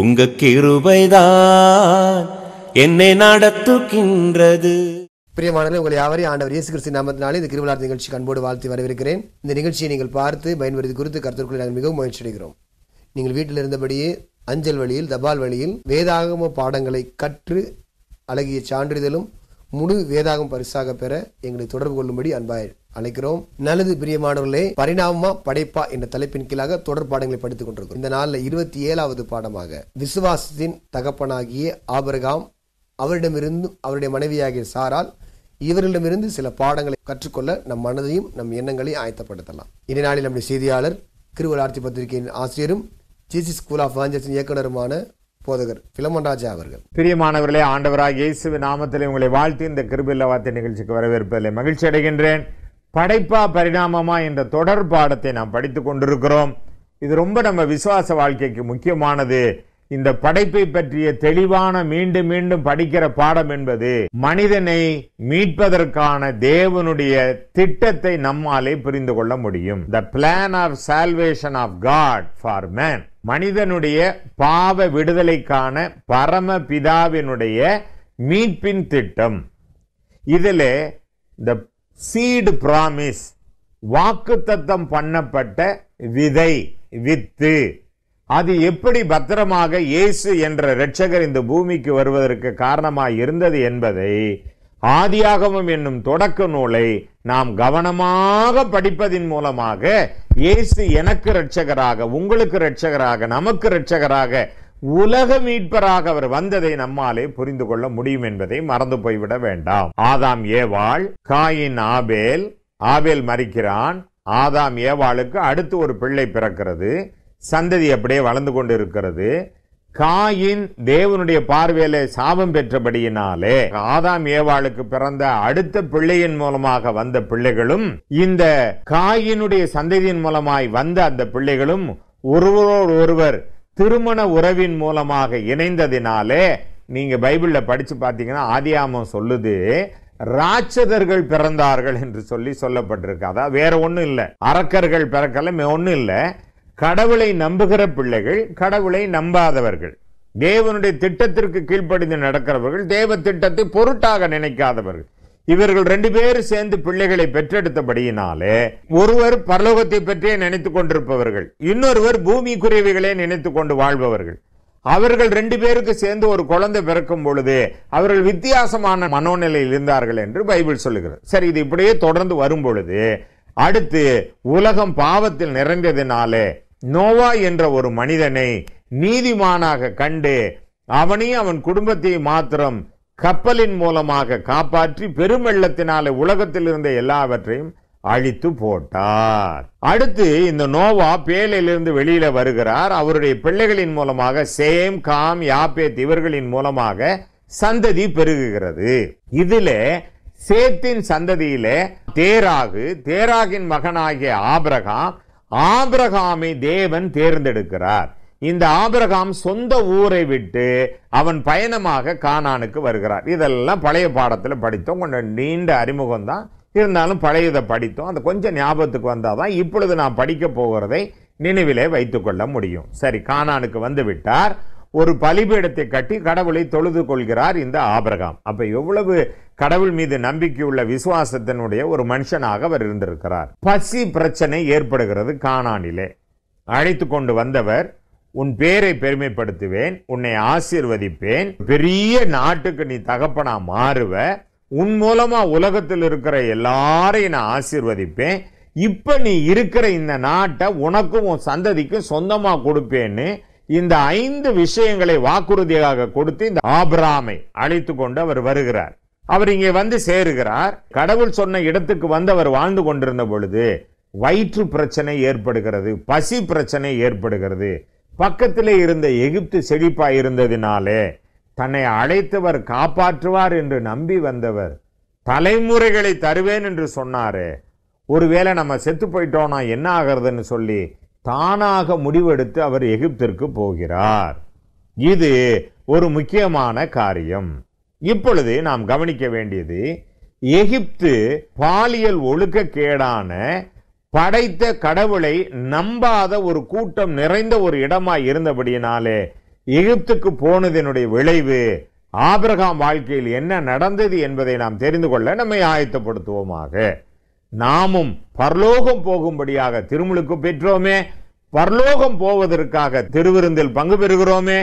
உங்க கிருபைதான் என்னை நடத்துகின்றது பிரியமானது உங்களை யாவரையும் ஆண்டவர் இயேசு கிறிஸ்து நாமத்தினாலே இந்த கிருவலார் நிகழ்ச்சி அன்போடு வாழ்த்து வரவிருக்கிறேன் இந்த நிகழ்ச்சியை நீங்கள் பார்த்து பயன்படுத்தி குறித்து கருத்துக்குள்ள நாங்கள் மிகவும் முயற்சி அடைகிறோம் நீங்கள் வீட்டில் இருந்தபடியே அஞ்சல் வழியில் தபால் வழியில் வேதாகம பாடங்களை கற்று அழகிய சான்றிதழும் முழு வேதாகம் பரிசாக பெற எங்களை தொடர்பு கொள்ளும்படி அன்பாயிரு அழைக்கிறோம் நல்லது பிரியமானவர்களே பரிணாமமா படைப்பா என்ற தலைப்பின் கீழாக தொடர் பாடங்களை படித்துக் கொண்டிருக்கிறோம் இந்த நாளில் இருபத்தி ஏழாவது பாடமாக விசுவாசத்தின் தகப்பனாகிய ஆபரகாம் அவரிடமிருந்து அவருடைய மனைவியாகிய சாரால் இவர்களிடமிருந்து சில பாடங்களை கற்றுக்கொள்ள நம் மனதையும் நம் எண்ணங்களையும் ஆயத்தப்படுத்தலாம் இந்நாளில் நாளில் நம்முடைய செய்தியாளர் ஆட்சி பத்திரிகையின் ஆசிரியரும் ஜிசி ஸ்கூல் ஆஃப் ஆஞ்சர்ஸின் இயக்குனருமான போதகர் பிலமன் ராஜா அவர்கள் பிரியமானவர்களே ஆண்டவராக இயேசுவின் நாமத்தில் உங்களை வாழ்த்தி இந்த கிருபில்லவாத்திய நிகழ்ச்சிக்கு வரவேற்பதில் மகிழ்ச்சி அடைகின்றேன் படைப்பா பரிணாமமா என்ற தொடர் பாடத்தை நாம் படித்து கொண்டிருக்கிறோம் இது ரொம்ப நம்ம விசுவாச வாழ்க்கைக்கு முக்கியமானது இந்த படைப்பை பற்றிய தெளிவான மீண்டும் மீண்டும் படிக்கிற பாடம் என்பது மனிதனை மீட்பதற்கான தேவனுடைய திட்டத்தை நம்மாலே புரிந்து கொள்ள முடியும் the plan of salvation of God for man மனிதனுடைய பாவ விடுதலைக்கான பரம பிதாவினுடைய மீட்பின் திட்டம் இதில் இந்த சீடு பிராமிஸ் வாக்குத்தத்தம் பண்ணப்பட்ட விதை வித்து அது எப்படி பத்திரமாக இயேசு என்ற இரட்சகர் இந்த பூமிக்கு வருவதற்கு காரணமாக இருந்தது என்பதை ஆதியாகமம் என்னும் தொடக்க நூலை நாம் கவனமாக படிப்பதின் மூலமாக இயேசு எனக்கு இரட்சகராக உங்களுக்கு இரட்சகராக நமக்கு இரட்சகராக உலக மீட்பராக அவர் வந்ததை நம்மாலே புரிந்து கொள்ள முடியும் என்பதை மறந்து போய்விட வேண்டாம் ஆதாம் ஏவாள் காயின் ஆபேல் ஆபேல் மறிக்கிறான் ஆதாம் ஏவாளுக்கு அடுத்து ஒரு பிள்ளை பிறக்கிறது சந்ததி அப்படியே வளர்ந்து கொண்டு இருக்கிறது காயின் தேவனுடைய பார்வையில சாபம் பெற்றபடியினாலே ஆதாம் ஏவாளுக்கு பிறந்த அடுத்த பிள்ளையின் மூலமாக வந்த பிள்ளைகளும் இந்த காயினுடைய சந்ததியின் மூலமாய் வந்த அந்த பிள்ளைகளும் ஒருவரோடு ஒருவர் திருமண உறவின் மூலமாக இணைந்ததினாலே நீங்கள் பைபிளில் படித்து பார்த்தீங்கன்னா ஆதியாமம் சொல்லுது ராட்சதர்கள் பிறந்தார்கள் என்று சொல்லி சொல்லப்பட்டிருக்கு அதாவது வேற ஒன்றும் இல்லை அரக்கர்கள் பிறக்கல ஒன்றும் இல்லை கடவுளை நம்புகிற பிள்ளைகள் கடவுளை நம்பாதவர்கள் தேவனுடைய திட்டத்திற்கு கீழ்ப்படிந்து நடக்கிறவர்கள் தேவ திட்டத்தை பொருட்டாக நினைக்காதவர்கள் இவர்கள் ரெண்டு பேரும் சேர்ந்து பிள்ளைகளை பெற்றெடுத்தபடியினாலே ஒருவர் பரலோகத்தை பற்றியே நினைத்துக் கொண்டிருப்பவர்கள் இன்னொருவர் பூமி குறைவுகளே நினைத்துக் கொண்டு வாழ்பவர்கள் அவர்கள் ரெண்டு பேருக்கு சேர்ந்து ஒரு குழந்தை பிறக்கும் பொழுது அவர்கள் வித்தியாசமான மனோநிலையில் இருந்தார்கள் என்று பைபிள் சொல்லுகிறது சரி இது இப்படியே தொடர்ந்து வரும் பொழுது அடுத்து உலகம் பாவத்தில் நிறைந்ததினாலே நோவா என்ற ஒரு மனிதனை நீதிமானாக கண்டு அவனையும் அவன் குடும்பத்தையும் மாத்திரம் கப்பலின் மூலமாக காப்பாற்றி பெருமெள்ளத்தினால உலகத்தில் இருந்த எல்லாவற்றையும் அழித்து போட்டார் அடுத்து இந்த நோவா பேலையிலிருந்து வெளியில வருகிறார் அவருடைய பிள்ளைகளின் மூலமாக சேம் காம் யாபேத் இவர்களின் மூலமாக சந்ததி பெருகுகிறது இதுல சேத்தின் சந்ததியில தேராகு தேராகின் மகனாகிய ஆபிரகாம் ஆபிரகாமை தேவன் தேர்ந்தெடுக்கிறார் இந்த ஆபிரகாம் சொந்த ஊரை விட்டு அவன் பயணமாக கானானுக்கு வருகிறார் இதெல்லாம் பழைய பாடத்தில் படித்தோம் கொஞ்சம் நீண்ட அறிமுகம் தான் இருந்தாலும் பழையதை படித்தோம் அந்த கொஞ்சம் ஞாபகத்துக்கு வந்தால் தான் இப்பொழுது நான் படிக்க போகிறதை நினைவிலே வைத்துக்கொள்ள முடியும் சரி கானானுக்கு வந்து விட்டார் ஒரு பலிபீடத்தை கட்டி கடவுளை தொழுது கொள்கிறார் இந்த ஆபிரகாம் அப்போ எவ்வளவு கடவுள் மீது நம்பிக்கையுள்ள விசுவாசத்தினுடைய ஒரு மனுஷனாக அவர் இருந்திருக்கிறார் பசி பிரச்சனை ஏற்படுகிறது காணானிலே அழைத்து கொண்டு வந்தவர் உன் பேரை பெருமைப்படுத்துவேன் உன்னை ஆசீர்வதிப்பேன் பெரிய நாட்டுக்கு நீ தகப்பனா மாறுவ உன் மூலமா உலகத்தில் இருக்கிற எல்லாரையும் நான் ஆசீர்வதிப்பேன் இப்ப நீ இருக்கிற இந்த நாட்டை உனக்கும் உன் சந்ததிக்கும் சொந்தமா கொடுப்பேன்னு இந்த ஐந்து விஷயங்களை வாக்குறுதியாக கொடுத்து இந்த ஆபிராமை அழைத்து கொண்டு அவர் வருகிறார் அவர் இங்கே வந்து சேருகிறார் கடவுள் சொன்ன இடத்துக்கு வந்து அவர் வாழ்ந்து கொண்டிருந்த பொழுது வயிற்று பிரச்சனை ஏற்படுகிறது பசி பிரச்சனை ஏற்படுகிறது பக்கத்தில் இருந்த எகிப்து செழிப்பாய் இருந்ததினாலே தன்னை அழைத்தவர் காப்பாற்றுவார் என்று நம்பி வந்தவர் தலைமுறைகளை தருவேன் என்று சொன்னாரு ஒருவேளை நம்ம செத்து போயிட்டோம்னா என்ன ஆகிறதுன்னு சொல்லி தானாக முடிவெடுத்து அவர் எகிப்திற்கு போகிறார் இது ஒரு முக்கியமான காரியம் இப்பொழுது நாம் கவனிக்க வேண்டியது எகிப்து பாலியல் ஒழுக்கக்கேடான படைத்த கடவுளை நம்பாத ஒரு கூட்டம் நிறைந்த ஒரு இடமாய் இருந்தபடியினாலே எகிப்துக்கு போனதனுடைய விளைவு ஆபிரகாம் வாழ்க்கையில் என்ன நடந்தது என்பதை நாம் தெரிந்து கொள்ள நம்மை ஆயத்தப்படுத்துவோமாக நாமும் பரலோகம் போகும்படியாக திருமுழுக்கு பெற்றோமே பரலோகம் போவதற்காக திருவிருந்தில் பங்கு பெறுகிறோமே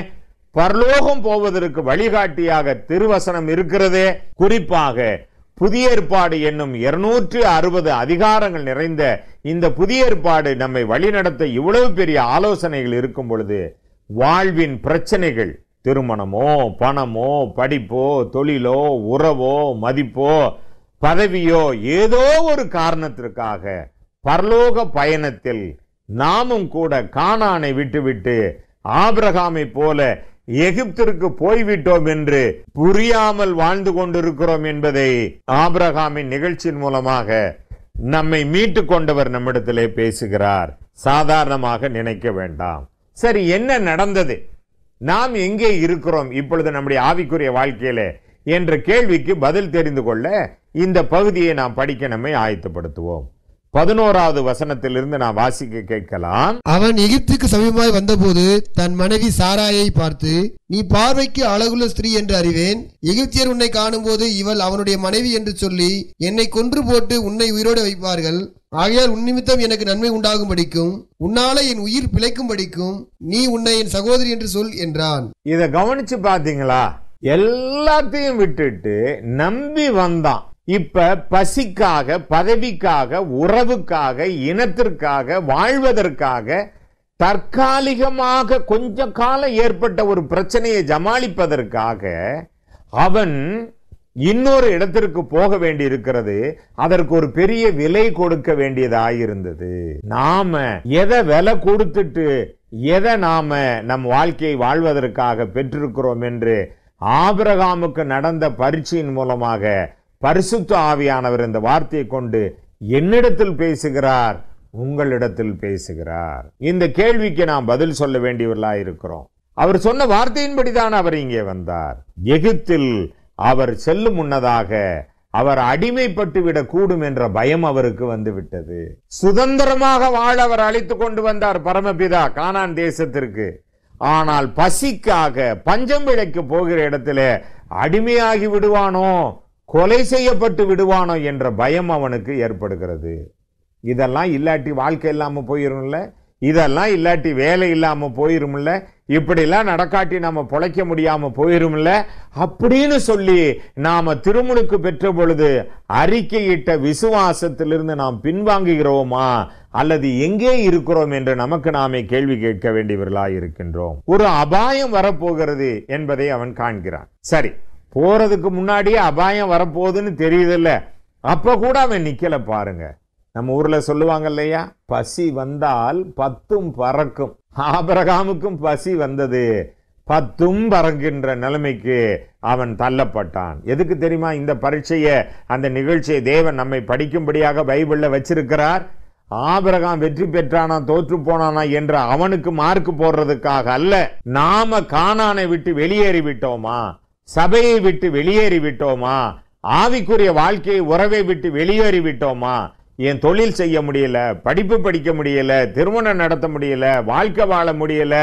பரலோகம் போவதற்கு வழிகாட்டியாக திருவசனம் இருக்கிறதே குறிப்பாக புதிய ஏற்பாடு என்னும் இருநூற்று அறுபது அதிகாரங்கள் நிறைந்த இந்த புதிய ஏற்பாடு நம்மை வழிநடத்த இவ்வளவு பெரிய ஆலோசனைகள் இருக்கும் பொழுது வாழ்வின் பிரச்சனைகள் திருமணமோ பணமோ படிப்போ தொழிலோ உறவோ மதிப்போ பதவியோ ஏதோ ஒரு காரணத்திற்காக பரலோக பயணத்தில் நாமும் கூட காணானை விட்டுவிட்டு ஆபிரகாமை போல எகிப்திற்கு போய்விட்டோம் என்று புரியாமல் வாழ்ந்து கொண்டிருக்கிறோம் என்பதை ஆபிரகாமின் நிகழ்ச்சியின் மூலமாக நம்மை மீட்டு கொண்டவர் நம்மிடத்திலே பேசுகிறார் சாதாரணமாக நினைக்க வேண்டாம் சரி என்ன நடந்தது நாம் எங்கே இருக்கிறோம் இப்பொழுது நம்முடைய ஆவிக்குரிய வாழ்க்கையில என்ற கேள்விக்கு பதில் தெரிந்து கொள்ள இந்த பகுதியை நாம் படிக்க நம்மை ஆயத்தப்படுத்துவோம் பதினோராவது வசனத்திலிருந்து நான் வாசிக்க கேட்கலாம் அவன் எகிப்துக்கு சமீபமாய் வந்தபோது தன் மனைவி சாராயை பார்த்து நீ பார்வைக்கு அழகுள்ள ஸ்திரீ என்று அறிவேன் எகிப்தியர் உன்னை காணும்போது இவள் அவனுடைய மனைவி என்று சொல்லி என்னை கொன்று போட்டு உன்னை உயிரோடு வைப்பார்கள் ஆகையால் உன் நிமித்தம் எனக்கு நன்மை உண்டாகும் படிக்கும் உன்னால என் உயிர் பிழைக்கும் படிக்கும் நீ உன்னை என் சகோதரி என்று சொல் என்றான் இதை கவனிச்சு பாத்தீங்களா எல்லாத்தையும் விட்டுட்டு நம்பி வந்தான் இப்ப பசிக்காக பதவிக்காக உறவுக்காக இனத்திற்காக வாழ்வதற்காக தற்காலிகமாக கொஞ்ச காலம் ஏற்பட்ட ஒரு பிரச்சனையை ஜமாளிப்பதற்காக அவன் இன்னொரு இடத்திற்கு போக வேண்டி இருக்கிறது அதற்கு ஒரு பெரிய விலை கொடுக்க வேண்டியதாயிருந்தது நாம எதை விலை கொடுத்துட்டு எதை நாம நம் வாழ்க்கையை வாழ்வதற்காக பெற்றிருக்கிறோம் என்று ஆபிரகாமுக்கு நடந்த பரீட்சையின் மூலமாக பரிசுத்த ஆவியானவர் இந்த வார்த்தையை கொண்டு என்னிடத்தில் பேசுகிறார் உங்களிடத்தில் பேசுகிறார் இந்த கேள்விக்கு நாம் பதில் சொல்ல வேண்டியவர்களா இருக்கிறோம் அவர் சொன்ன வார்த்தையின்படிதான் அவர் இங்கே வந்தார் எகிப்தில் அவர் செல்லும் முன்னதாக அவர் அடிமைப்பட்டு விடக்கூடும் என்ற பயம் அவருக்கு வந்து விட்டது சுதந்திரமாக வாழ அவர் அழைத்து கொண்டு வந்தார் பரமபிதா கானான் தேசத்திற்கு ஆனால் பசிக்காக பஞ்சம் விளைக்க போகிற இடத்துல அடிமையாகி விடுவானோ கொலை செய்யப்பட்டு விடுவானோ என்ற பயம் அவனுக்கு ஏற்படுகிறது இதெல்லாம் இல்லாட்டி வாழ்க்கை இல்லாமல் போயிரும்ல இதெல்லாம் இல்லாட்டி வேலை இல்லாமல் போயிரும்ல இப்படிலாம் நடக்காட்டி நாம் பொழைக்க முடியாமல் போயிரும்ல அப்படின்னு சொல்லி நாம் திருமுழுக்கு பெற்ற பொழுது அறிக்கையிட்ட விசுவாசத்திலிருந்து நாம் பின்வாங்குகிறோமா அல்லது எங்கே இருக்கிறோம் என்று நமக்கு நாமே கேள்வி கேட்க வேண்டியவர்களாக இருக்கின்றோம் ஒரு அபாயம் வரப்போகிறது என்பதை அவன் காண்கிறான் சரி போகிறதுக்கு முன்னாடியே அபாயம் வரப்போகுதுன்னு தெரியுதில்ல அப்போ கூட அவன் நிக்கல பாருங்க நம்ம ஊரில் சொல்லுவாங்க இல்லையா பசி வந்தால் பத்தும் பறக்கும் ஆபரகாமுக்கும் பசி வந்தது பத்தும் பறக்கின்ற நிலைமைக்கு அவன் தள்ளப்பட்டான் எதுக்கு தெரியுமா இந்த பரீட்சையை அந்த நிகழ்ச்சியை தேவன் நம்மை படிக்கும்படியாக பைபிளில் வச்சிருக்கிறார் ஆபரகாம் வெற்றி பெற்றானா தோற்று போனானா என்று அவனுக்கு மார்க் போடுறதுக்காக அல்ல நாம காணானை விட்டு வெளியேறி விட்டோமா சபையை விட்டு வெளியேறி விட்டோமா ஆவிக்குரிய வாழ்க்கையை உறவை விட்டு வெளியேறி விட்டோமா என் தொழில் செய்ய முடியல படிப்பு படிக்க முடியல திருமணம் நடத்த முடியல வாழ்க்கை வாழ முடியல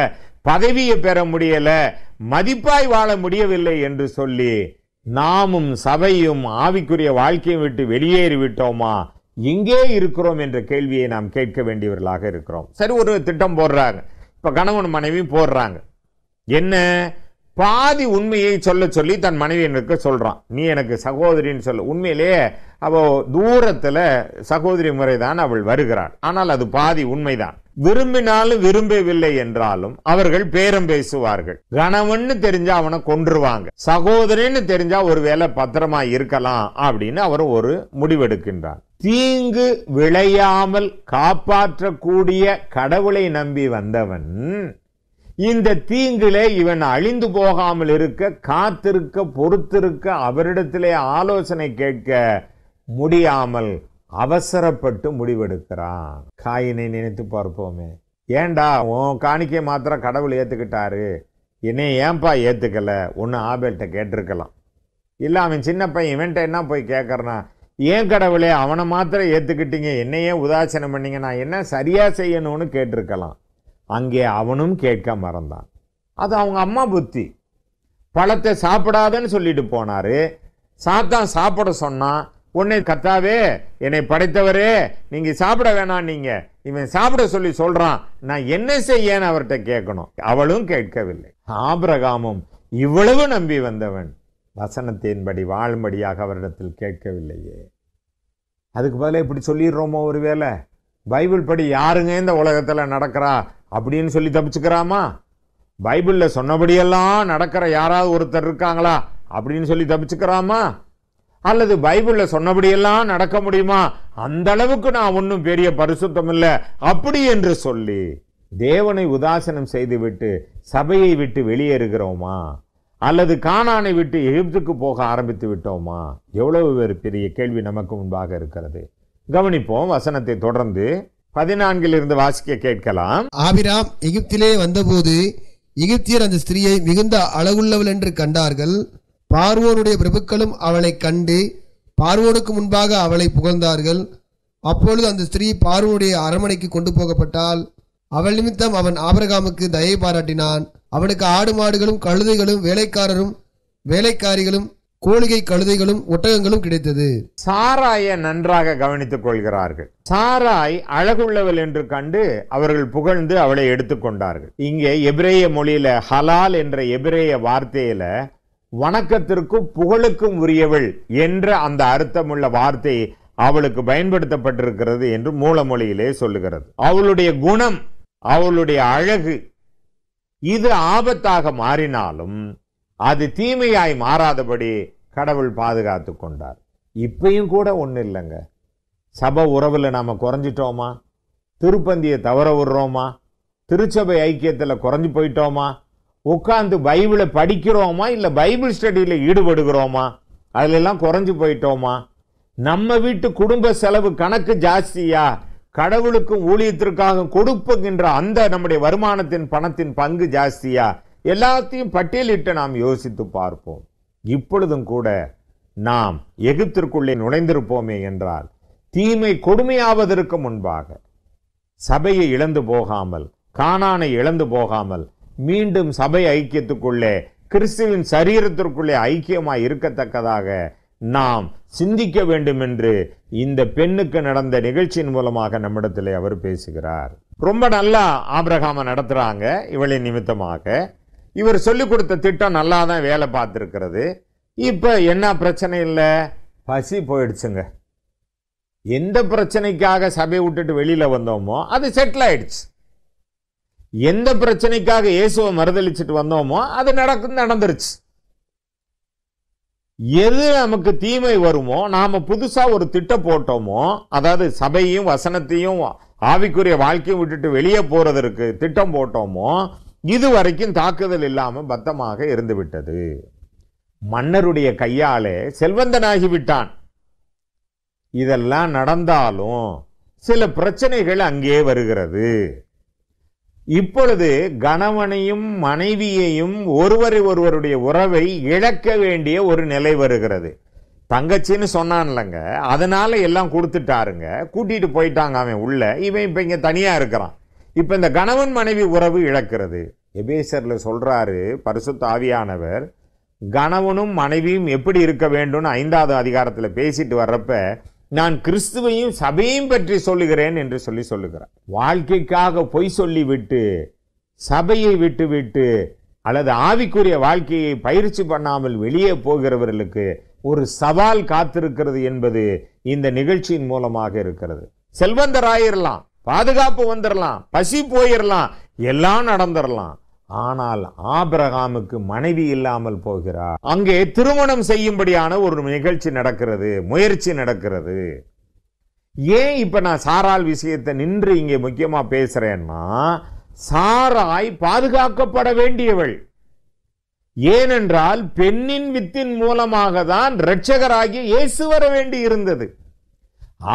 பதவியை பெற முடியல மதிப்பாய் வாழ முடியவில்லை என்று சொல்லி நாமும் சபையும் ஆவிக்குரிய வாழ்க்கையை விட்டு வெளியேறி விட்டோமா எங்கே இருக்கிறோம் என்ற கேள்வியை நாம் கேட்க வேண்டியவர்களாக இருக்கிறோம் சரி ஒரு திட்டம் போடுறாங்க இப்போ கணவன் மனைவி போடுறாங்க என்ன பாதி உண்மையை சொல்ல சொல்லி தன் மனைவியனுக்கு சொல்கிறான் நீ எனக்கு சகோதரின்னு சொல்ல உண்மையிலேயே அவள் தூரத்தில் சகோதரி முறைதான் அவள் வருகிறாள் ஆனால் அது பாதி உண்மைதான் விரும்பினாலும் விரும்பவில்லை என்றாலும் அவர்கள் பேரம் பேசுவார்கள் கணவன்னு தெரிஞ்சா அவனை கொன்றுவாங்க சகோதரின்னு தெரிஞ்சா ஒருவேளை பத்திரமா இருக்கலாம் அப்படின்னு அவர் ஒரு முடிவெடுக்கின்றார் தீங்கு விளையாமல் காப்பாற்றக்கூடிய கடவுளை நம்பி வந்தவன் இந்த தீங்கிலே இவன் அழிந்து போகாமல் இருக்க காத்திருக்க பொறுத்திருக்க அவரிடத்திலே ஆலோசனை கேட்க முடியாமல் அவசரப்பட்டு முடிவெடுக்கிறான் காயினை நினைத்து பார்ப்போமே ஏண்டா உன் காணிக்கை மாத்திரம் கடவுள் ஏற்றுக்கிட்டாரு என்னை ஏன்பா ஏற்றுக்கல ஒன்று ஆபேல்கிட்ட கேட்டிருக்கலாம் இல்லை அவன் சின்ன பையன் இவன்ட்ட என்ன போய் கேட்குறனா ஏன் கடவுளே அவனை மாத்திரம் ஏற்றுக்கிட்டீங்க என்னையே உதாசனம் பண்ணீங்க நான் என்ன சரியாக செய்யணும்னு கேட்டிருக்கலாம் அங்கே அவனும் கேட்க மறந்தான் அது அவங்க அம்மா புத்தி பழத்தை சாப்பிடாதன்னு சொல்லிட்டு போனார் சாத்தான் சாப்பிட சொன்னான் உன்னை கத்தாவே என்னை படைத்தவரே நீங்கள் சாப்பிட வேணாம் நீங்கள் இவன் சாப்பிட சொல்லி சொல்கிறான் நான் என்ன செய்யன்னு அவர்கிட்ட கேட்கணும் அவளும் கேட்கவில்லை ஆபிரகாமும் இவ்வளவு நம்பி வந்தவன் வசனத்தின்படி வாழும்படியாக அவரிடத்தில் கேட்கவில்லையே அதுக்கு பதிலாக இப்படி சொல்லிடுறோமோ ஒருவேளை பைபிள் படி யாருங்க இந்த உலகத்தில் நடக்கிறா அப்படின்னு சொல்லி தப்பிச்சுக்கிறாமா பைபிளில் சொன்னபடியெல்லாம் நடக்கிற யாராவது ஒருத்தர் இருக்காங்களா அப்படின்னு சொல்லி தப்பிச்சுக்கிறாமா அல்லது பைபிளில் சொன்னபடியெல்லாம் நடக்க முடியுமா அந்த அளவுக்கு நான் ஒன்றும் பெரிய பரிசுத்தம் இல்லை அப்படி என்று சொல்லி தேவனை உதாசனம் செய்துவிட்டு சபையை விட்டு வெளியேறுகிறோமா அல்லது காணானை விட்டு எகிப்துக்கு போக ஆரம்பித்து விட்டோமா எவ்வளவு பெரிய கேள்வி நமக்கு முன்பாக இருக்கிறது கவனிப்போம் வசனத்தை தொடர்ந்து பதினான்கில் இருந்து வாசிக்க கேட்கலாம் ஆபிராம் எகிப்திலே வந்தபோது எகிப்தியர் அந்த ஸ்திரீயை மிகுந்த அழகுள்ளவள் என்று கண்டார்கள் பார்வோனுடைய பிரபுக்களும் அவளை கண்டு பார்வோனுக்கு முன்பாக அவளை புகழ்ந்தார்கள் அப்பொழுது அந்த ஸ்திரீ பார்வோனுடைய அரமனைக்கு கொண்டு போகப்பட்டால் அவள் நிமித்தம் அவன் ஆபரகாமுக்கு தயை பாராட்டினான் அவனுக்கு ஆடு மாடுகளும் கழுதைகளும் வேலைக்காரரும் வேலைக்காரிகளும் கோழிகை கழுதைகளும் ஒட்டகங்களும் கிடைத்தது சாராய நன்றாக கவனித்துக் கொள்கிறார்கள் சாராய் அழகுள்ளவள் என்று கண்டு அவர்கள் புகழ்ந்து அவளை எடுத்துக்கொண்டார்கள் இங்கே எபிரேய மொழியில ஹலால் என்ற எபிரேய வார்த்தையில வணக்கத்திற்கும் புகழுக்கும் உரியவள் என்ற அந்த அர்த்தமுள்ள வார்த்தை அவளுக்கு பயன்படுத்தப்பட்டிருக்கிறது என்று மூலமொழியிலே சொல்லுகிறது அவளுடைய குணம் அவளுடைய அழகு இது ஆபத்தாக மாறினாலும் அது தீமையாய் மாறாதபடி கடவுள் பாதுகாத்து கொண்டார் இப்பையும் கூட ஒன்றும் இல்லைங்க சபை உறவில் நாம் குறைஞ்சிட்டோமா திருப்பந்தியை தவற விடுறோமா திருச்சபை ஐக்கியத்தில் குறைஞ்சி போயிட்டோமா உட்காந்து பைபிளை படிக்கிறோமா இல்லை பைபிள் ஸ்டடியில் ஈடுபடுகிறோமா அதிலெல்லாம் குறைஞ்சி போயிட்டோமா நம்ம வீட்டு குடும்ப செலவு கணக்கு ஜாஸ்தியா கடவுளுக்கும் ஊழியத்திற்காக கொடுப்புகின்ற அந்த நம்முடைய வருமானத்தின் பணத்தின் பங்கு ஜாஸ்தியா எல்லாத்தையும் பட்டியலிட்டு நாம் யோசித்து பார்ப்போம் இப்பொழுதும் கூட நாம் எகிப்திற்குள்ளே நுழைந்திருப்போமே என்றால் தீமை கொடுமையாவதற்கு முன்பாக சபையை இழந்து போகாமல் காணானை இழந்து போகாமல் மீண்டும் சபை ஐக்கியத்துக்குள்ளே கிறிஸ்துவின் சரீரத்திற்குள்ளே ஐக்கியமாய் இருக்கத்தக்கதாக நாம் சிந்திக்க வேண்டும் என்று இந்த பெண்ணுக்கு நடந்த நிகழ்ச்சியின் மூலமாக நம்மிடத்தில் அவர் பேசுகிறார் ரொம்ப நல்லா ஆபிரகாம நடத்துகிறாங்க இவளின் நிமித்தமாக இவர் சொல்லி கொடுத்த திட்டம் நல்லா தான் வேலை பார்த்துருக்கிறது இப்போ என்ன பிரச்சனை இல்லை பசி போயிடுச்சுங்க எந்த பிரச்சனைக்காக சபையை விட்டுட்டு வெளியில் வந்தோமோ அது செட்டில் ஆயிடுச்சு எந்த பிரச்சனைக்காக இயேசுவை மறுதளிச்சுட்டு வந்தோமோ அது நடக்கும் நடந்துருச்சு எது நமக்கு தீமை வருமோ நாம் புதுசாக ஒரு திட்டம் போட்டோமோ அதாவது சபையும் வசனத்தையும் ஆவிக்குரிய வாழ்க்கையும் விட்டுட்டு வெளியே போகிறதற்கு திட்டம் போட்டோமோ இதுவரைக்கும் தாக்குதல் இல்லாமல் பத்தமாக இருந்துவிட்டது மன்னருடைய கையாலே செல்வந்தனாகிவிட்டான் இதெல்லாம் நடந்தாலும் சில பிரச்சனைகள் அங்கே வருகிறது இப்பொழுது கணவனையும் மனைவியையும் ஒருவரை ஒருவருடைய உறவை இழக்க வேண்டிய ஒரு நிலை வருகிறது தங்கச்சின்னு சொன்னான்லங்க அதனால எல்லாம் கொடுத்துட்டாருங்க கூட்டிட்டு போயிட்டாங்க அவன் உள்ள இவன் இப்போ இங்கே தனியாக இருக்கிறான் இப்போ இந்த கணவன் மனைவி உறவு இழக்கிறது எபேசரில் சொல்கிறாரு பரிசுத்த ஆவியானவர் கணவனும் மனைவியும் எப்படி இருக்க வேண்டும்னு ஐந்தாவது அதிகாரத்தில் பேசிட்டு வர்றப்ப நான் கிறிஸ்துவையும் சபையும் பற்றி சொல்லுகிறேன் என்று சொல்லி சொல்லுகிறார் வாழ்க்கைக்காக பொய் சொல்லிவிட்டு சபையை விட்டு விட்டு அல்லது ஆவிக்குரிய வாழ்க்கையை பயிற்சி பண்ணாமல் வெளியே போகிறவர்களுக்கு ஒரு சவால் காத்திருக்கிறது என்பது இந்த நிகழ்ச்சியின் மூலமாக இருக்கிறது செல்வந்தராயிரலாம் பாதுகாப்பு வந்துடலாம் பசி போயிடலாம் எல்லாம் நடந்துடலாம் ஆனால் ஆபிரகாமுக்கு மனைவி இல்லாமல் போகிறார் அங்கே திருமணம் செய்யும்படியான ஒரு நிகழ்ச்சி நடக்கிறது முயற்சி நடக்கிறது ஏன் இப்ப நான் சாரால் விஷயத்தை நின்று இங்கே முக்கியமா பேசுறேன்னா சாராய் பாதுகாக்கப்பட வேண்டியவள் ஏனென்றால் பெண்ணின் வித்தின் மூலமாக தான் இரட்சகராகி இயேசு வர வேண்டி இருந்தது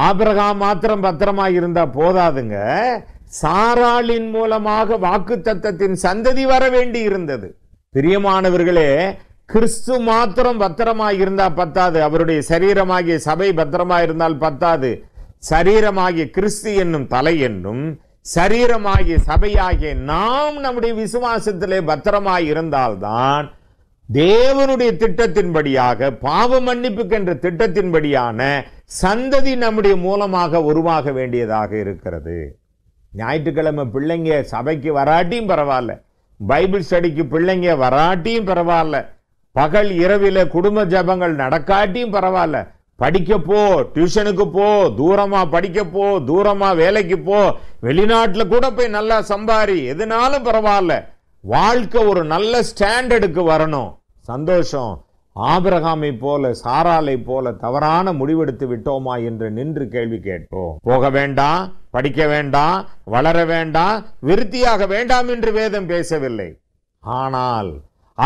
ஆபிரகாம் மாத்திரம் பத்திரமா இருந்தா போதாதுங்க சாராளின் மூலமாக வாக்கு தத்தத்தின் சந்ததி வர வேண்டி இருந்தது பிரியமானவர்களே கிறிஸ்து மாத்திரம் பத்திரமா இருந்தா பத்தாது அவருடைய சரீரமாகிய சபை பத்திரமா இருந்தால் பத்தாது சரீரமாகிய கிறிஸ்து என்னும் தலை என்னும் சரீரமாகிய சபையாகிய நாம் நம்முடைய விசுவாசத்திலே பத்திரமாய் இருந்தால்தான் தேவனுடைய திட்டத்தின்படியாக பாவ மன்னிப்புக்கு என்ற திட்டத்தின்படியான சந்ததி நம்முடைய மூலமாக உருவாக வேண்டியதாக இருக்கிறது ஞாயிற்றுக்கிழமை பிள்ளைங்க சபைக்கு வராட்டியும் பரவாயில்ல பைபிள் ஸ்டடிக்கு பிள்ளைங்க வராட்டியும் பரவாயில்ல பகல் இரவில் குடும்ப ஜபங்கள் நடக்காட்டியும் பரவாயில்ல படிக்கப்போ போ டியூஷனுக்கு போ தூரமாக படிக்கப்போ தூரமாக வேலைக்கு போ வெளிநாட்டில் கூட போய் நல்லா சம்பாரி எதுனாலும் பரவாயில்ல வாழ்க்கை ஒரு நல்ல ஸ்டாண்டர்டுக்கு வரணும் சந்தோஷம் ஆபிரகாமை போல சாராலை போல தவறான முடிவெடுத்து விட்டோமா என்று நின்று கேள்வி கேட்போம் போக வேண்டாம் படிக்க வேண்டாம் வளர வேண்டாம் விருத்தியாக வேண்டாம் என்று வேதம் பேசவில்லை ஆனால்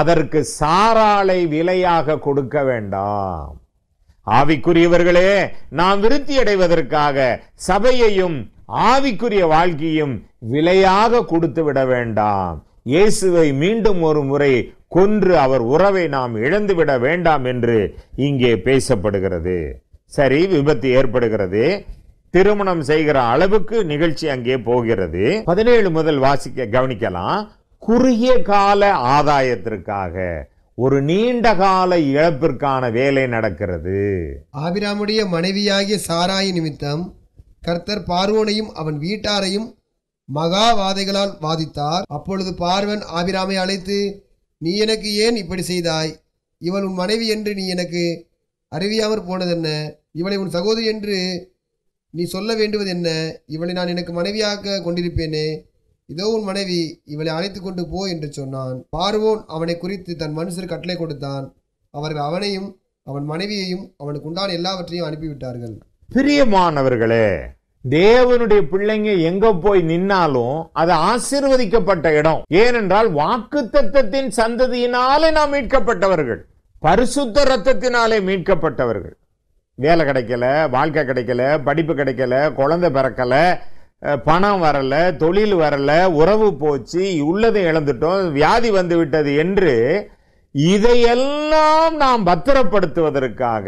அதற்கு சாராலை விலையாக கொடுக்க வேண்டாம் ஆவிக்குரியவர்களே நாம் விருத்தி அடைவதற்காக சபையையும் ஆவிக்குரிய வாழ்க்கையும் விலையாக கொடுத்து விட வேண்டாம் இயேசுவை மீண்டும் ஒரு முறை கொன்று அவர் உறவை நாம் இழந்துவிட வேண்டாம் என்று இங்கே பேசப்படுகிறது சரி விபத்து ஏற்படுகிறது திருமணம் செய்கிற அளவுக்கு நிகழ்ச்சி அங்கே போகிறது பதினேழு முதல் வாசிக்க கவனிக்கலாம் குறுகிய கால ஆதாயத்திற்காக ஒரு நீண்ட கால இழப்பிற்கான வேலை நடக்கிறது ஆபிராமுடைய மனைவியாகிய சாராய நிமித்தம் கர்த்தர் பார்வோனையும் அவன் வீட்டாரையும் மகாவாதைகளால் வாதித்தார் அப்பொழுது பார்வன் ஆபிராமை அழைத்து நீ எனக்கு ஏன் இப்படி செய்தாய் இவள் உன் மனைவி என்று நீ எனக்கு அறிவியாமற் போனதென்ன இவளை உன் சகோதரி என்று நீ சொல்ல வேண்டுவது என்ன இவளை நான் எனக்கு மனைவியாக கொண்டிருப்பேனே இதோ உன் மனைவி இவளை அழைத்து கொண்டு போ என்று சொன்னான் பார்வோன் அவனை குறித்து தன் மனுஷர் கட்டளை கொடுத்தான் அவர்கள் அவனையும் அவன் மனைவியையும் அவனுக்கு உண்டான எல்லாவற்றையும் அனுப்பிவிட்டார்கள் பிரியமானவர்களே தேவனுடைய பிள்ளைங்க எங்க போய் நின்னாலும் அது ஆசிர்வதிக்கப்பட்ட இடம் ஏனென்றால் வாக்கு தத்தத்தின் சந்ததியினாலே நாம் மீட்கப்பட்டவர்கள் பரிசுத்த ரத்தத்தினாலே மீட்கப்பட்டவர்கள் வேலை கிடைக்கல வாழ்க்கை கிடைக்கல படிப்பு கிடைக்கல குழந்தை பிறக்கல பணம் வரல தொழில் வரல உறவு போச்சு உள்ளதை இழந்துட்டோம் வியாதி வந்து விட்டது என்று இதையெல்லாம் நாம் பத்திரப்படுத்துவதற்காக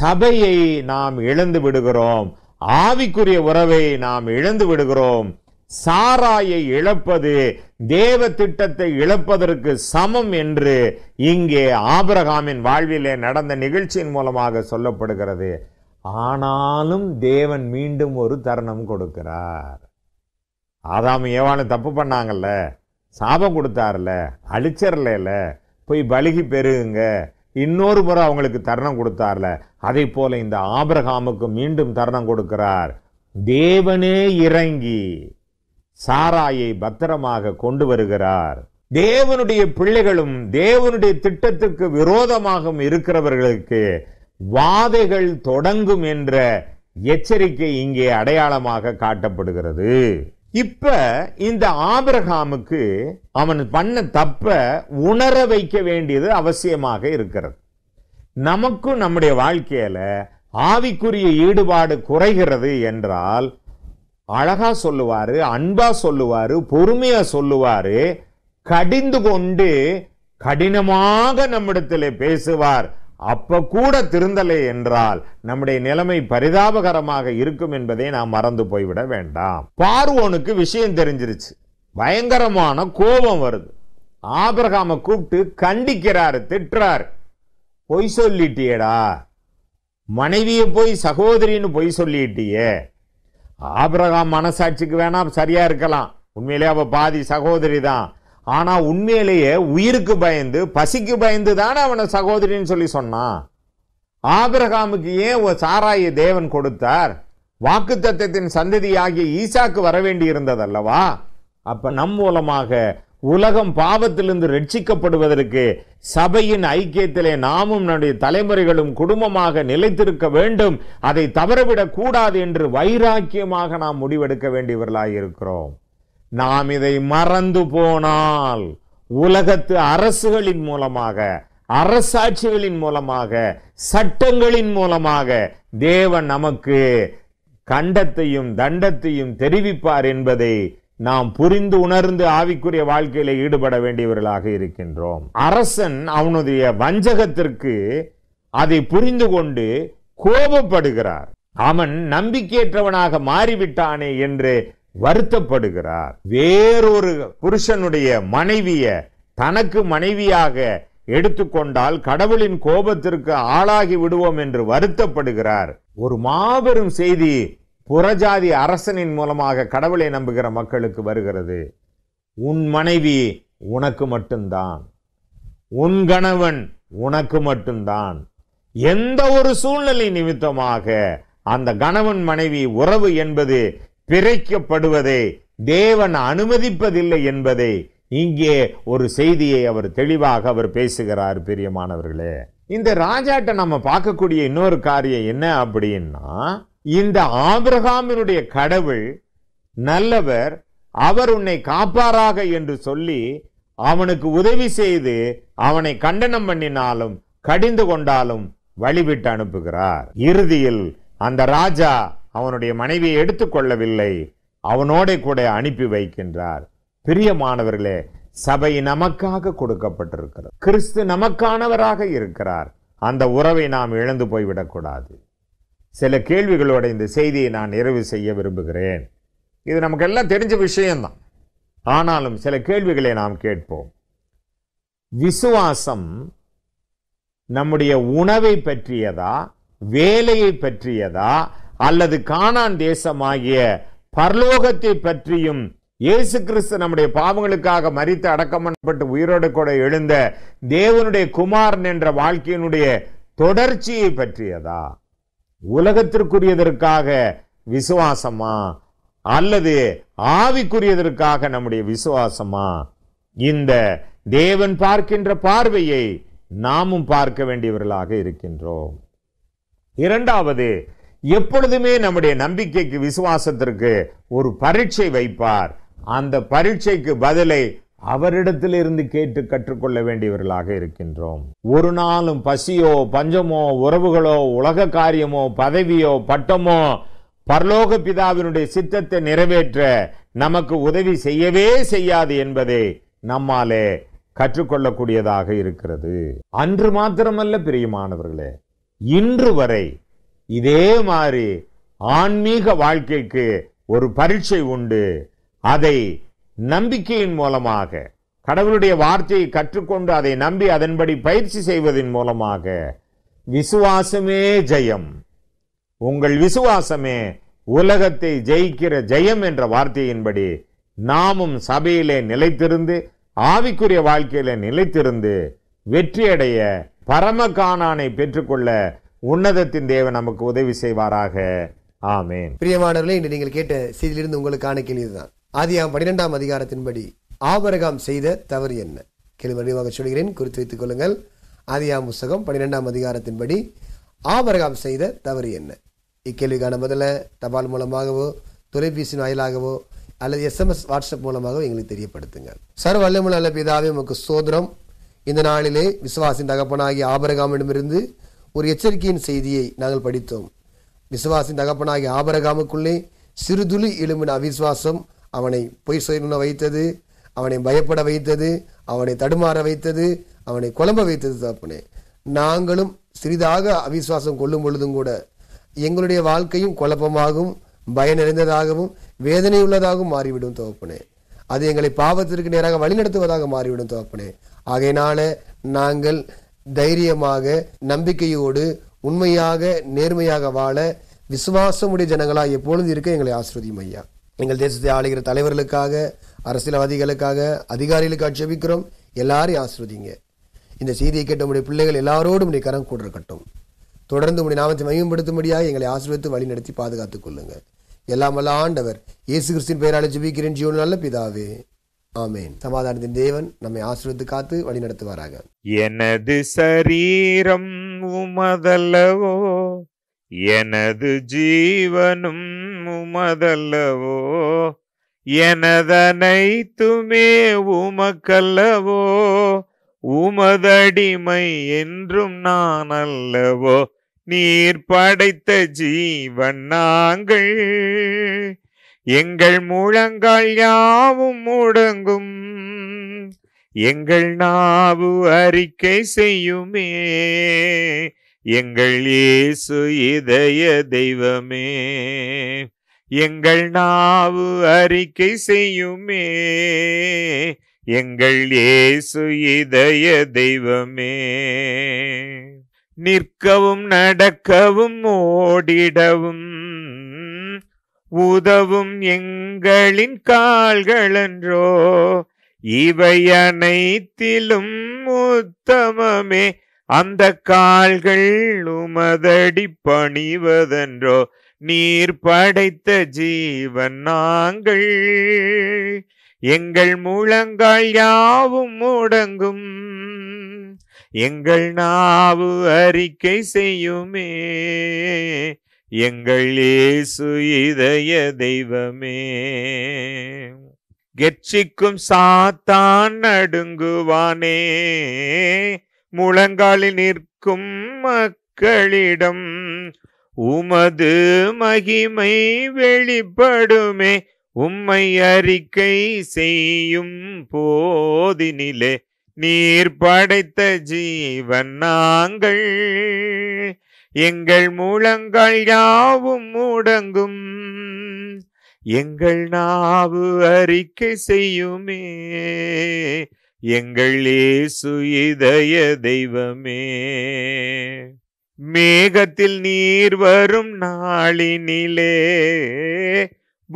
சபையை நாம் இழந்து விடுகிறோம் ஆவிக்குரிய உறவை நாம் இழந்து விடுகிறோம் சாராயை இழப்பது தேவ திட்டத்தை இழப்பதற்கு சமம் என்று இங்கே ஆபரகாமின் வாழ்விலே நடந்த நிகழ்ச்சியின் மூலமாக சொல்லப்படுகிறது ஆனாலும் தேவன் மீண்டும் ஒரு தருணம் கொடுக்கிறார் ஆதாம் ஏவானு தப்பு பண்ணாங்கல்ல சாபம் கொடுத்தார்ல அழிச்சர்ல போய் பழுகி பெருகுங்க இன்னொரு முறை அவங்களுக்கு தருணம் கொடுத்தார்ல அதை போல இந்த ஆபிரகாமுக்கு மீண்டும் தருணம் கொடுக்கிறார் தேவனே இறங்கி சாராயை பத்திரமாக கொண்டு வருகிறார் தேவனுடைய பிள்ளைகளும் தேவனுடைய திட்டத்துக்கு விரோதமாகவும் இருக்கிறவர்களுக்கு வாதைகள் தொடங்கும் என்ற எச்சரிக்கை இங்கே அடையாளமாக காட்டப்படுகிறது இப்ப இந்த ஆபிரகாமுக்கு அவன் பண்ண தப்ப உணர வைக்க வேண்டியது அவசியமாக இருக்கிறது நமக்கும் நம்முடைய வாழ்க்கையில ஆவிக்குரிய ஈடுபாடு குறைகிறது என்றால் அழகா சொல்லுவாரு அன்பா சொல்லுவாரு பொறுமையா சொல்லுவாரு கடிந்து கொண்டு கடினமாக நம்மிடத்தில் பேசுவார் அப்ப கூட திருந்தலை என்றால் நம்முடைய நிலைமை பரிதாபகரமாக இருக்கும் என்பதை நாம் மறந்து போய்விட வேண்டாம் பார்வோனுக்கு விஷயம் தெரிஞ்சிருச்சு பயங்கரமான கோபம் வருது ஆபிரகாம கூப்பிட்டு கண்டிக்கிறாரு திட்டுறார் பொய் சொல்லிட்டியடா மனைவியை போய் சகோதரின்னு பொய் சொல்லிட்டியே ஆபிரகாம் மனசாட்சிக்கு வேணா சரியா இருக்கலாம் உண்மையிலே அவ பாதி சகோதரி தான் ஆனா உண்மையிலேயே உயிருக்கு பயந்து பசிக்கு பயந்து தானே அவனை சகோதரின்னு சொல்லி சொன்னான் ஆபிரகாமுக்கு ஏன் ஒரு சாராய தேவன் கொடுத்தார் வாக்கு தத்துவத்தின் ஆகிய ஈசாக்கு வரவேண்டி இருந்தது அல்லவா அப்ப நம் மூலமாக உலகம் பாவத்திலிருந்து ரட்சிக்கப்படுவதற்கு சபையின் ஐக்கியத்திலே நாமும் நம்முடைய தலைமுறைகளும் குடும்பமாக நிலைத்திருக்க வேண்டும் அதை தவறவிடக் கூடாது என்று வைராக்கியமாக நாம் முடிவெடுக்க வேண்டியவர்களாக இருக்கிறோம் நாம் இதை மறந்து போனால் உலகத்து அரசுகளின் மூலமாக அரசாட்சிகளின் மூலமாக சட்டங்களின் மூலமாக தேவன் நமக்கு கண்டத்தையும் தண்டத்தையும் தெரிவிப்பார் என்பதை நாம் புரிந்து உணர்ந்து ஆவிக்குரிய வாழ்க்கையில ஈடுபட வேண்டியவர்களாக இருக்கின்றோம் அரசன் அவனுடைய வஞ்சகத்திற்கு அதை புரிந்து கொண்டு கோபப்படுகிறார் அவன் நம்பிக்கையற்றவனாக மாறிவிட்டானே என்று வருத்தப்படுகிறார் வேறொரு புருஷனுடைய மனைவிய தனக்கு மனைவியாக எடுத்துக்கொண்டால் கடவுளின் கோபத்திற்கு ஆளாகி விடுவோம் என்று வருத்தப்படுகிறார் ஒரு மாபெரும் செய்தி புறஜாதி அரசனின் மூலமாக கடவுளை நம்புகிற மக்களுக்கு வருகிறது உன் மனைவி உனக்கு மட்டும்தான் உன் கணவன் உனக்கு மட்டும்தான் எந்த ஒரு சூழ்நிலை நிமித்தமாக அந்த கணவன் மனைவி உறவு என்பது பிறைக்கப்படுவதை தேவன் அனுமதிப்பதில்லை என்பதை இங்கே ஒரு செய்தியை அவர் தெளிவாக அவர் பேசுகிறார் பிரியமானவர்களே இந்த ராஜாட்ட நம்ம பார்க்கக்கூடிய இன்னொரு காரியம் என்ன அப்படின்னா இந்த ஆபிரகாமினுடைய கடவுள் நல்லவர் அவர் உன்னை காப்பாராக என்று சொல்லி அவனுக்கு உதவி செய்து அவனை கண்டனம் பண்ணினாலும் கடிந்து கொண்டாலும் வழிவிட்டு அனுப்புகிறார் இறுதியில் அந்த ராஜா அவனுடைய மனைவியை எடுத்துக்கொள்ளவில்லை அவனோட கூட அனுப்பி வைக்கின்றார் பிரியமானவர்களே சபை நமக்காக கொடுக்கப்பட்டிருக்கிறது கிறிஸ்து நமக்கானவராக இருக்கிறார் அந்த உறவை நாம் இழந்து போய்விடக்கூடாது சில கேள்விகளோட இந்த செய்தியை நான் நிறைவு செய்ய விரும்புகிறேன் இது நமக்கெல்லாம் தெரிஞ்ச விஷயம்தான் ஆனாலும் சில கேள்விகளை நாம் கேட்போம் விசுவாசம் நம்முடைய உணவை பற்றியதா வேலையை பற்றியதா அல்லது காணான் தேசமாகிய பரலோகத்தை பற்றியும் இயேசு கிறிஸ்து நம்முடைய பாவங்களுக்காக மறித்து பண்ணப்பட்டு உயிரோடு கூட எழுந்த தேவனுடைய குமாரன் என்ற வாழ்க்கையினுடைய தொடர்ச்சியை பற்றியதா உலகத்திற்குரியதற்காக விசுவாசமா அல்லது ஆவிக்குரியதற்காக நம்முடைய விசுவாசமா இந்த தேவன் பார்க்கின்ற பார்வையை நாமும் பார்க்க வேண்டியவர்களாக இருக்கின்றோம் இரண்டாவது எப்பொழுதுமே நம்முடைய நம்பிக்கைக்கு விசுவாசத்திற்கு ஒரு பரீட்சை வைப்பார் அந்த பரீட்சைக்கு பதிலை அவரிடத்திலிருந்து கேட்டு கற்றுக்கொள்ள வேண்டியவர்களாக இருக்கின்றோம் ஒரு நாளும் பசியோ பஞ்சமோ உறவுகளோ உலக காரியமோ பதவியோ பட்டமோ பரலோக பிதாவினுடைய சித்தத்தை நிறைவேற்ற நமக்கு உதவி செய்யவே செய்யாது என்பதை நம்மாலே கற்றுக்கொள்ளக்கூடியதாக இருக்கிறது அன்று மாத்திரமல்ல பிரியமானவர்களே இன்று வரை இதே மாதிரி ஆன்மீக வாழ்க்கைக்கு ஒரு பரீட்சை உண்டு அதை நம்பிக்கையின் மூலமாக கடவுளுடைய வார்த்தையை கற்றுக்கொண்டு அதை நம்பி அதன்படி பயிற்சி செய்வதன் மூலமாக விசுவாசமே ஜெயம் உங்கள் விசுவாசமே உலகத்தை ஜெயிக்கிற ஜெயம் என்ற வார்த்தையின்படி நாமும் சபையிலே நிலைத்திருந்து ஆவிக்குரிய வாழ்க்கையில நிலைத்திருந்து வெற்றியடைய பரம பெற்றுக்கொள்ள உன்னதத்தின் தேவன் நமக்கு உதவி செய்வாராக ஆமேன் பிரியமானவர்களே இன்று நீங்கள் கேட்ட செய்தியிலிருந்து உங்களுக்கான கேள்விதான் ஆதியாம் பன்னிரெண்டாம் அதிகாரத்தின்படி ஆபரகாம் செய்த தவறு என்ன கேள்வி வடிவாக சொல்கிறேன் குறித்து வைத்துக் கொள்ளுங்கள் ஆதியாம் புஸ்தகம் பன்னிரெண்டாம் அதிகாரத்தின்படி ஆபரகாம் செய்த தவறு என்ன இக்கேள்விக்கான முதல்ல தபால் மூலமாகவோ தொலைபேசி வாயிலாகவோ அல்லது எஸ்எம்எஸ் வாட்ஸ்அப் மூலமாகவோ எங்களுக்கு தெரியப்படுத்துங்க சர் வல்லமுள்ள பிதாவே உமக்கு சோதரம் இந்த நாளிலே விசுவாசின் தகப்பனாகி ஆபரகாமிடமிருந்து ஒரு எச்சரிக்கையின் செய்தியை நாங்கள் படித்தோம் விசுவாசின் தகப்பனாகிய ஆபரகாமுக்குள்ளே சிறுதுளி எழும்பின அவிசுவாசம் அவனை பொய் சொல்ல வைத்தது அவனை பயப்பட வைத்தது அவனை தடுமாற வைத்தது அவனை குழம்ப வைத்தது தகப்பனே நாங்களும் சிறிதாக அவிசுவாசம் கொள்ளும் பொழுதும் கூட எங்களுடைய வாழ்க்கையும் குழப்பமாகவும் பய நிறைந்ததாகவும் வேதனை உள்ளதாகவும் மாறிவிடும் தோப்பனே அது எங்களை பாவத்திற்கு நேராக வழிநடத்துவதாக மாறிவிடும் தோப்பனே ஆகையினால நாங்கள் தைரியமாக நம்பிக்கையோடு உண்மையாக நேர்மையாக வாழ விசுவாசமுடைய ஜனங்களாக எப்பொழுதும் இருக்க எங்களை ஆசிரியம் ஐயா எங்கள் தேசத்தை ஆளுகிற தலைவர்களுக்காக அரசியல்வாதிகளுக்காக அதிகாரிகளுக்கு ஆட்சேபிக்கிறோம் எல்லாரையும் ஆசிரியங்க இந்த செய்தியை கேட்ட உடைய பிள்ளைகள் எல்லாரோடும் உடைய கரம் கூட இருக்கட்டும் தொடர்ந்து உடைய நாமத்தை மையப்படுத்தும்படியாக எங்களை ஆசிர்வித்து வழி நடத்தி பாதுகாத்துக் கொள்ளுங்கள் எல்லாம் வல்ல ஆண்டவர் இயேசு கிறிஸ்தின் பெயரால் ஜெபிக்கிறேன் ஜீவன் நல்ல பிதாவே ஆமேன் சமாதானத்தின் தேவன் நம்மை ஆசிரியத்து காத்து வழி நடத்துவாராக எனது சரீரம் உமதல்லவோ எனது ஜீவனும் உமதல்லவோ எனதனைத்துமே உமக்கல்லவோ உமதடிமை என்றும் நான் அல்லவோ நீர் படைத்த ஜீவன் நாங்கள் எங்கள் முழங்கால் யாவும் முடங்கும் எங்கள் நாவு அறிக்கை செய்யுமே எங்கள் இயேசு இதய தெய்வமே எங்கள் நாவு அறிக்கை செய்யுமே எங்கள் இயேசு இதய தெய்வமே நிற்கவும் நடக்கவும் ஓடிடவும் உதவும் எங்களின் கால்களன்றோ இவை அனைத்திலும் உத்தமமே அந்த கால்கள் உமதடி பணிவதென்றோ நீர் படைத்த ஜீவன் நாங்கள் எங்கள் முழங்கால் யாவும் முடங்கும் எங்கள் நாவு அறிக்கை செய்யுமே எங்கள் இயேசு இதய தெய்வமே கெட்சிக்கும் சாத்தான் நடுங்குவானே முழங்காலில் நிற்கும் மக்களிடம் உமது மகிமை வெளிப்படுமே உம்மை அறிக்கை செய்யும் போதினிலே நீர் படைத்த ஜீவன் நாங்கள் எங்கள் மூலங்கள் யாவும் முடங்கும் எங்கள் நாவு அறிக்கை செய்யுமே எங்கள் ஏசு இதய தெய்வமே மேகத்தில் நீர் வரும் நாளினிலே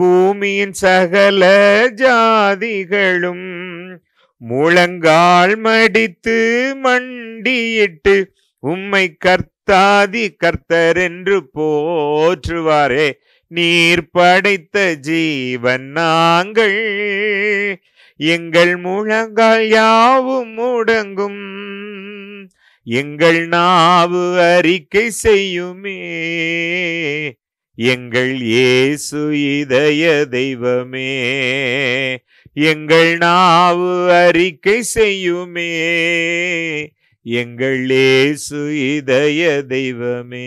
பூமியின் சகல ஜாதிகளும் முழங்கால் மடித்து மண்டியிட்டு உம்மை கர்த்தாதி கர்த்தர் என்று போற்றுவாரே நீர் படைத்த ஜீவன் நாங்கள் எங்கள் முழங்கால் யாவும் முடங்கும் எங்கள் நாவு அறிக்கை செய்யுமே எங்கள் இயேசு இதய தெய்வமே எங்கள் நாவு அறிக்கை செய்யுமே எங்கள் இதய தெய்வமே